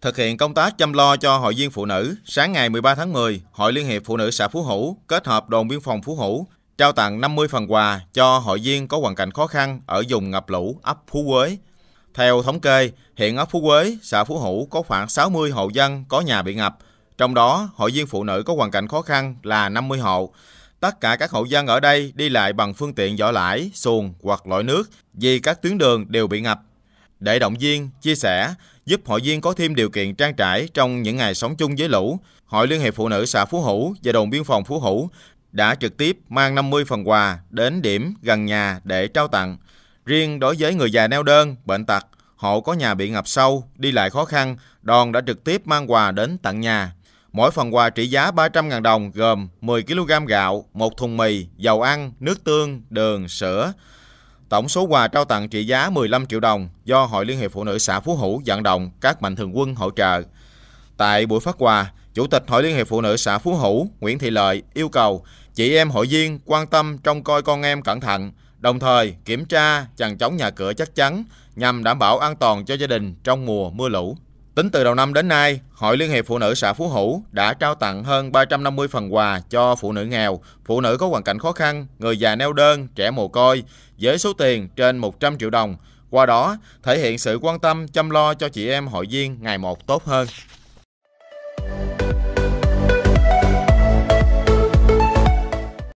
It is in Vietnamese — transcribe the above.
Thực hiện công tác chăm lo cho hội viên phụ nữ, sáng ngày 13 tháng 10, Hội Liên hiệp Phụ nữ xã Phú Hữu kết hợp đồn biên phòng Phú Hữu trao tặng 50 phần quà cho hội viên có hoàn cảnh khó khăn ở vùng ngập lũ ấp Phú Quế. Theo thống kê, hiện ấp Phú Quế, xã Phú Hữu có khoảng 60 hộ dân có nhà bị ngập, trong đó hội viên phụ nữ có hoàn cảnh khó khăn là 50 hộ. Tất cả các hộ dân ở đây đi lại bằng phương tiện vỏ lãi, xuồng hoặc lội nước vì các tuyến đường đều bị ngập. Để động viên, chia sẻ, giúp hội viên có thêm điều kiện trang trải trong những ngày sống chung với lũ. Hội Liên hiệp Phụ nữ xã Phú Hữu và đồn biên phòng Phú Hữu đã trực tiếp mang 50 phần quà đến điểm gần nhà để trao tặng. Riêng đối với người già neo đơn, bệnh tật, hộ có nhà bị ngập sâu, đi lại khó khăn, đoàn đã trực tiếp mang quà đến tặng nhà. Mỗi phần quà trị giá 300.000 đồng gồm 10 kg gạo, một thùng mì, dầu ăn, nước tương, đường, sữa. Tổng số quà trao tặng trị giá 15 triệu đồng do Hội Liên hiệp Phụ nữ xã Phú Hữu vận động các mạnh thường quân hỗ trợ. Tại buổi phát quà, Chủ tịch Hội Liên hiệp Phụ nữ xã Phú Hữu Nguyễn Thị Lợi yêu cầu chị em hội viên quan tâm trông coi con em cẩn thận, đồng thời kiểm tra chằng chống nhà cửa chắc chắn nhằm đảm bảo an toàn cho gia đình trong mùa mưa lũ. Tính từ đầu năm đến nay, Hội Liên hiệp Phụ nữ xã Phú Hữu đã trao tặng hơn 350 phần quà cho phụ nữ nghèo, phụ nữ có hoàn cảnh khó khăn, người già neo đơn, trẻ mồ côi với số tiền trên 100 triệu đồng. Qua đó, thể hiện sự quan tâm chăm lo cho chị em hội viên ngày một tốt hơn.